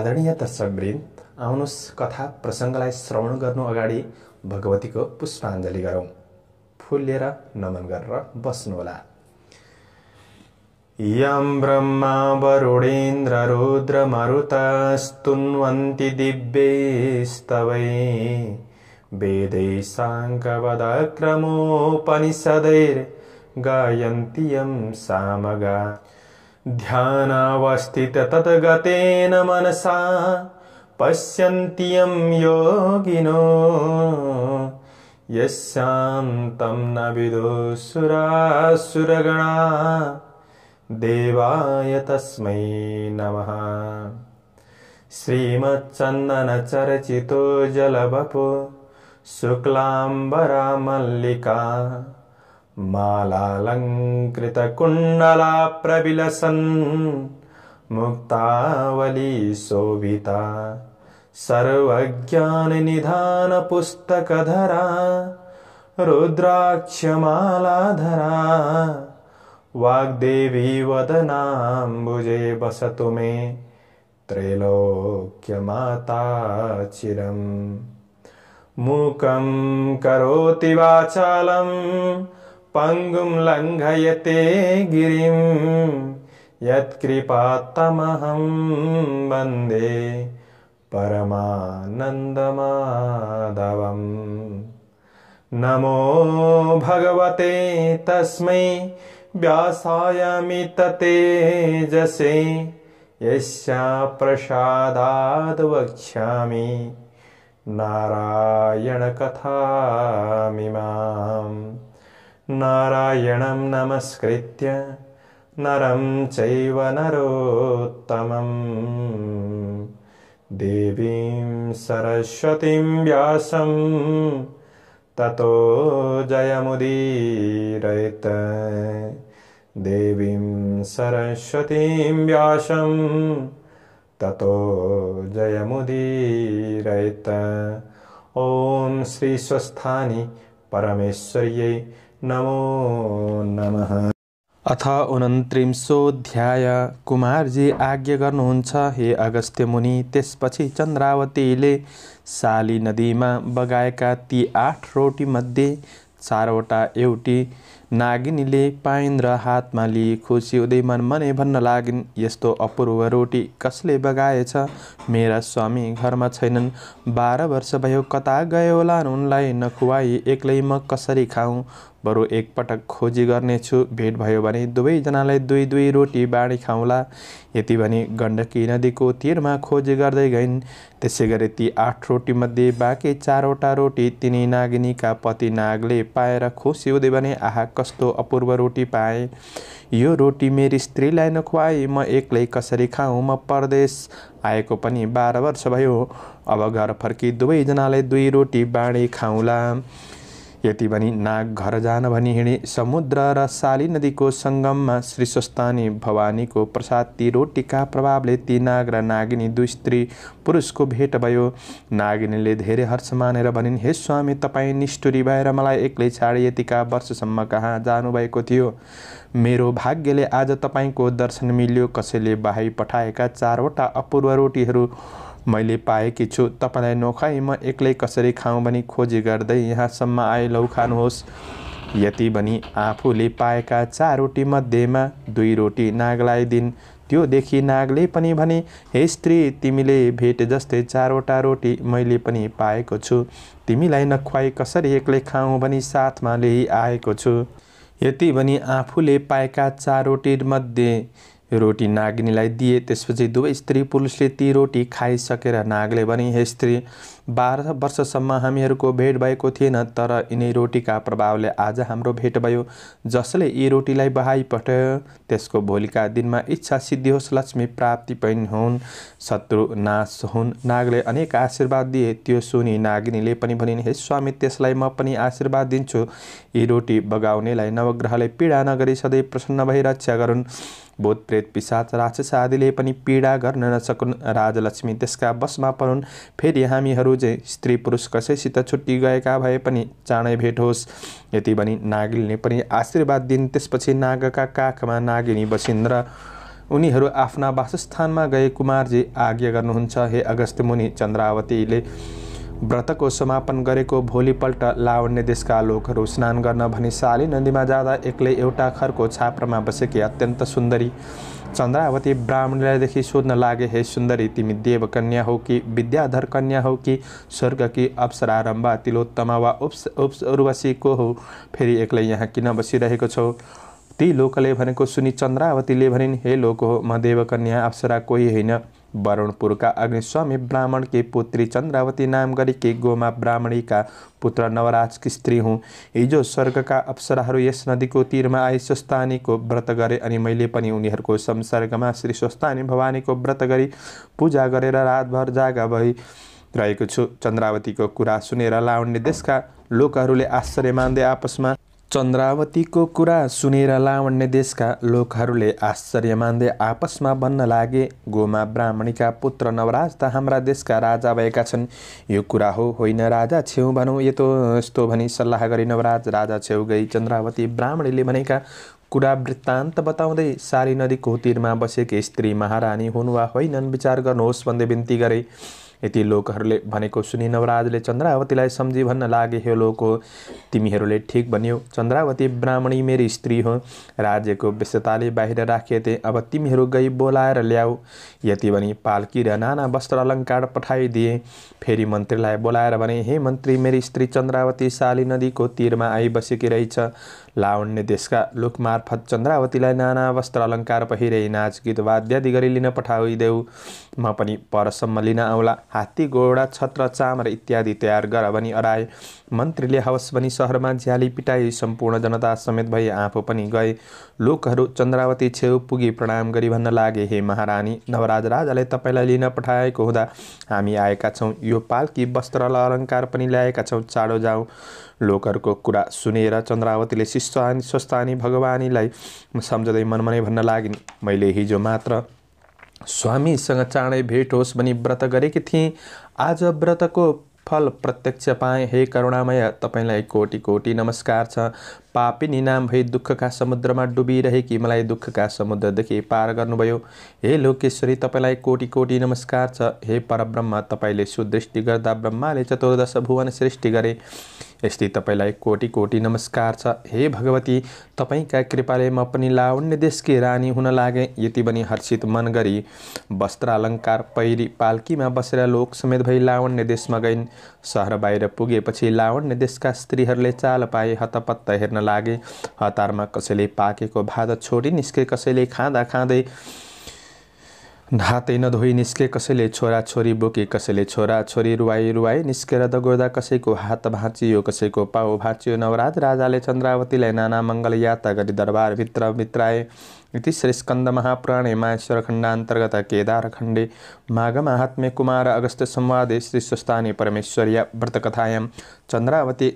आदरणीय दर्शकवृन्द आउनुहोस् कथा प्रसङ्गलाई श्रवण गर्नु अगाडि भगवतीको पुष्पाञ्जली गरौँ फुल लिएर नमन गरेर बस्नुहोला यम ब्रह्मा रुद्र वरुणेन्द्ररुद्रमरुतस्तुन्वन्ति दिव्यैस्तवै वेदै साङ्कवदक्रमोपनिषदैर्गायन्ति यं सामगा ध्यानावस्थित तत् गतेन मनसा पश्यन्तीयं योगिनो यशान्तं न विदुः सुरा सुरगणा देवाय तस्मै नमः श्रीमच्चन्दनचरचितो जलवपु शुक्लाम्बरामल्लिका मालालङ्कृतकुण्डला प्रविलसन् मुक्तावली शोभिता सर्वज्ञाननिधानपुस्तकधरा पुस्तकधरा वाग्देवी वदनाम्बुजे वसतु मे त्रैलोक्यमाता चिरम् मूकं करोति वाचालम् पङ्गुं लङ्घयते गिरिं यत्कृपात्तमहं वन्दे परमानन्दमाधवम् नमो भगवते तस्मै व्यासायमितते जसे प्रसादाद् वक्ष्यामि नारायणकथामिमाम् नारायणं नमस्कृत्य नरं चैव नरोत्तमम् देवीं सरस्वतीं व्यासं ततो जयमुदीरयत् देवीं सरस्वतीं व्यासं ततो जयमुदीरयत् ॐ श्रीस्वस्थानि परमेश्वर्यै नमो नमः अथ कुमार कुमारजी आज्ञा गर्नुहुन्छ हे अगस्त्य मुनि त्यसपछि चन्द्रावतीले साली नदीमा बगाएका ती आठ रोटीमध्ये चारवटा एउटी नागिनीले पाइन र हातमा लिए खुसी मन मने भन्न लागिन् यस्तो अपूर्व रोटी कसले बगाएछ मेरा स्वामी घरमा छैनन् बाह्र वर्ष भयो कता गयो होला उनलाई नखुवाई एक्लै म कसरी खाऊँ बरु एकपटक खोजी गर्नेछु भेट भयो भने दुवैजनालाई दुई दुई रोटी बाँडी खाउँला यति भने गण्डकी नदीको तिरमा खोजी गर्दै गइन् त्यसै गरी ती आठ रोटीमध्ये बाँकी चारवटा रोटी तिनी नागिनीका पति नागले पाएर खुसी हुँदै भने आहा कस्तो अपूर्व रोटी पाएँ यो रोटी मेरी स्त्रीलाई नखुवाएँ म एक्लै कसरी खाऊँ म परदेश आएको पनि बाह्र वर्ष भयो अब घर फर्की दुवैजनाले दुई रोटी बाँडी खाउँला यति पनि नाग घर जान भनी हिँडे समुद्र र साली नदीको सङ्गममा श्री स्वस्तानी भवानीको प्रसाद ती रोटीका प्रभावले ती नाग र नागिनी दुई स्त्री पुरुषको भेट भयो नागिनीले धेरै हर्ष मानेर भनिन् हे स्वामी तपाईँ निष्ठुरी भएर मलाई एक्लै छाडे यतिका वर्षसम्म कहाँ जानुभएको थियो मेरो भाग्यले आज तपाईँको दर्शन मिल्यो कसैले बाही पठाएका चारवटा अपूर्व रोटीहरू मैले पाएकी छु तपाईँलाई नखाइ म एक्लै कसरी खाउँ भनी खोजी गर्दै यहाँसम्म आए लौ खानुहोस् यति भनी आफूले पाएका चार रोटी मध्येमा दुई रोटी नागलाई दिन त्योदेखि नागले पनि भने हे स्त्री तिमीले भेटे जस्तै चारवटा रोटी मैले पनि पाएको छु तिमीलाई नखुवाई कसरी एक्लै खाउँ भने साथमा ल्याइ आएको छु यति भनी आफूले पाएका चार रोटी मध्ये यो रोटी नागिनीलाई दिए त्यसपछि दुवै स्त्री पुरुषले ती रोटी खाइसकेर नागले भने हे स्त्री बाह्र वर्षसम्म हामीहरूको भेट भएको थिएन तर यिनै रोटीका प्रभावले आज हाम्रो भेट भयो जसले यी रोटीलाई बहाई पठायो त्यसको भोलिका दिनमा इच्छा सिद्धि होस् लक्ष्मी प्राप्ति पनि हुन् शत्रु नाश हुन् नागले अनेक आशीर्वाद दिए त्यो सुनि नागिनीले पनि भनिन् हे स्वामी त्यसलाई म पनि आशीर्वाद दिन्छु यी रोटी बगाउनेलाई नवग्रहले पीडा नगरी सधैँ प्रसन्न भई रक्षा गरून् भूत प्रेत पिसाच राक्षस आदिले पनि पीडा गर्न नसकुन् राजलक्ष्मी त्यसका बसमा परुन् फेरि हामीहरू जे स्त्री पुरुष कसैसित छुट्टी गएका भए पनि चाँडै भेट होस् यति भनी नागिनले पनि आशीर्वाद दिन् त्यसपछि नागका काखमा नागिनी बसिन् र उनीहरू आफ्ना वासस्थानमा गए कुमारजी आज्ञा गर्नुहुन्छ हे अगस्त्य मुनि चन्द्रावतीले व्रतको समापन गरेको भोलिपल्ट लावण्य देशका लोकहरू स्नान गर्न भनी साली नदीमा जाँदा एक्लै एउटा खरको छाप्रामा बसेकी अत्यन्त सुन्दरी चन्द्रावती ब्राह्मणलाईदेखि सोध्न लागे हे सुन्दरी तिमी देवकन्या हो कि विद्याधर कन्या हो कि स्वर्ग कि रम्बा तिलोत्तमा वा उप्स उप्स उर्वशी को हो फेरि एक्लै यहाँ किन बसिरहेको छौ ती लोकले भनेको सुनि चन्द्रावतीले भनिन् हे लोक हो म देवकन्या अप्सरा कोही होइन वरुणपुरका अग्निस्वामी ब्राह्मणकी पुत्री चन्द्रावती नाम गरेकी गोमा ब्राह्मणीका पुत्र नवराजकी स्त्री हुँ हिजो स्वर्गका अप्सराहरू यस नदीको तिरमा आई स्वस्तानीको व्रत गरे अनि मैले पनि उनीहरूको संसर्गमा श्री स्वस्तानी भवानीको व्रत गरी पूजा गरेर रातभर जागा भई रहेको छु चन्द्रावतीको कुरा सुनेर लावण्य देशका लोकहरूले आश्चर्य मान्दै आपसमा चन्द्रावतीको कुरा सुनेर लावण्य देशका लोकहरूले आश्चर्य मान्दै आपसमा भन्न लागे गोमा ब्राह्मणीका पुत्र नवराज त हाम्रा देशका राजा भएका छन् यो कुरा हो होइन राजा छेउ भनौँ यतो यस्तो भनी सल्लाह गरी नवराज राजा छेउ गई चन्द्रावती ब्राह्मणीले भनेका कुरा वृत्तान्त बताउँदै सारी नदीको तिरमा बसेकी स्त्री महारानी हुन् वा होइनन् विचार गर्नुहोस् भन्दै बिन्ती गरे यति लोकहरूले भनेको सुनि नवराजले चन्द्रावतीलाई सम्झी भन्न लागे लोक लोको तिमीहरूले ठिक भन्यो चन्द्रावती ब्राह्मणी मेरी स्त्री हो राज्यको व्यस्तताले बाहिर राखिएते अब तिमीहरू गई बोलाएर ल्याऊ यति भनी पालकी र नाना वस्त्र अलङ्कार पठाइदिए फेरि मन्त्रीलाई बोलाएर भने हे मन्त्री मेरी स्त्री चन्द्रावती शाली नदीको तिरमा आइबसेकी रहेछ लावण्य देशका लोकमार्फत चन्द्रावतीलाई नाना वस्त्र अलङ्कार पहिरे नाच गीत वाद्यादि गरी लिन पठाइदेऊ म पनि परसम्म लिन आउला हात्ती घोडा छत्र चामर इत्यादि तयार गर भनी अराए मन्त्रीले हवस् भनी सहरमा झ्याली पिटाई सम्पूर्ण जनता समेत भई आफू पनि गए लोकहरू चन्द्रावती छेउ पुगी प्रणाम गरी भन्न लागे हे महारानी नवराज राजाले तपाईँलाई लिन पठाएको हुँदा हामी आएका छौँ यो पालकी वस्त्र अलङ्कार पनि ल्याएका छौँ चाँडो जाउँ लोकहरूको कुरा सुनेर चन्द्रावतीले शिष्यानी स्वस्तानी भगवानीलाई सम्झँदै मनमनै भन्न लागिन् मैले हिजो मात्र स्वामीसँग चाँडै भेट होस् भनी व्रत गरेकी थिएँ आज व्रतको फल प्रत्यक्ष पाएँ हे करुणामय तपाईँलाई कोटि कोटि नमस्कार छ पापी नाम भई दुःखका समुद्रमा डुबिरहेकी मलाई दुःखका समुद्रदेखि पार गर्नुभयो हे लोकेश्वरी तपाईँलाई कोटि कोटि नमस्कार छ हे परब्रह्म तपाईँले सुदृष्टि गर्दा ब्रह्माले चतुर्दश भुवन सृष्टि गरे यस्तै तपाईँलाई कोटि कोटि नमस्कार छ हे भगवती तपाईँका कृपाले म पनि लावण्य देशकी रानी हुन लागे यति पनि हर्षित मन गरी वस्त्र अलङ्कार पहिरी पाल्कीमा बसेर लोक समेत भई लावण्य देशमा गइन् सहर बाहिर पुगेपछि लावण्य देशका स्त्रीहरूले चाल पाए हतपत्त हेर्न लागे हतारमा कसैले पाकेको भात छोडी निस्के कसैले खाँदा खाँदै धातै नधोइ निस्के कसैले छोरा छोरी बोके कसैले छोरा छोरी रुवाई रुवाई निस्केर दगोर्दा कसैको हात भाँचियो कसैको पाओ भाँचियो नवराज राजाले चन्द्रावतीलाई नाना मङ्गल यात्रा गरी दरबारभित्र भित्राए श्री स्कन्द महापुराणे माहेश्वर खण्डान्तर्गत केदारखण्डे माघमाहात्म्य कुमार अगस्त संवादे श्री स्वस्तानी परमेश्वरीय व्रतकथायां चन्द्रावती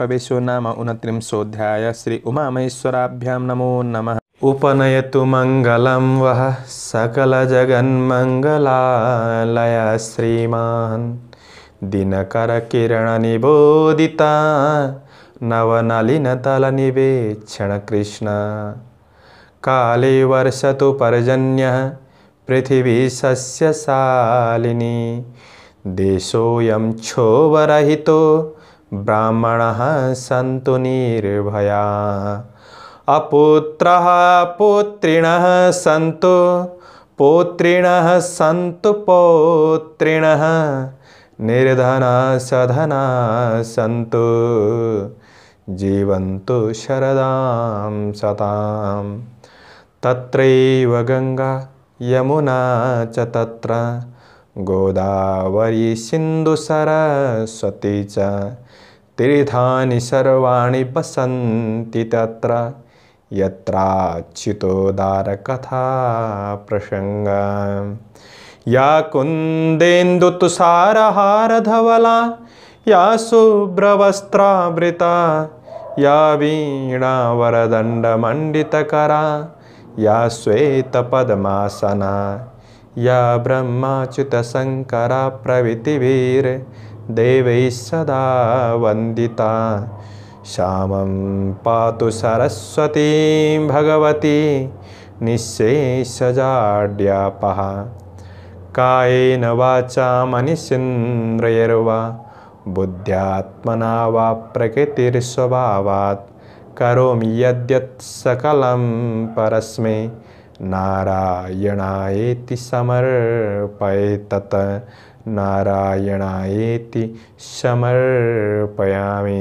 प्रवेशो नाम उनत्रिंशोऽध्याय श्री उमामहेश्वराभ्यां नमो नमः उपनयतु मङ्गलं वः सकलजगन्मङ्गलालय श्रीमान् दिनकरकिरणनिबोधिता कृष्ण काले वर्षतु पर्जन्यः पृथिवी सस्यशालिनी देशोऽयं क्षोभरहितो ब्राह्मणः सन्तु निर्भया अपुत्रः पुत्रिणः सन्तु पुत्रिणः सन्तु पौत्रिणः निर्धना सधना सन्तु जीवन्तु शरदां सतां तत्रैव गङ्गा यमुना च तत्र गोदावरी सिन्धुसरस्वती च तीर्थानि सर्वाणि पसन्ति तत्र यत्राच्युतोदारकथा प्रसङ्ग या कुन्देन्दुतुसारहारधवला या शुभ्रवस्त्रावृता या वीणा वरदण्डमण्डितकरा या श्वेतपद्मासना या ब्रह्माच्युतशङ्करा प्रभृतिभिर्देवैः सदा वन्दिता श्यामं पातु सरस्वतीं भगवती निःशेषजाड्यापः कायेन मनिषिन्द्रयर्वा बुद्ध्यात्मना वा प्रकृतिर्स्वभावात् करोमि यद्यत् सकलं परस्मे, नारायणायेति समर्पये तत् नारायणायेति समर्पयामि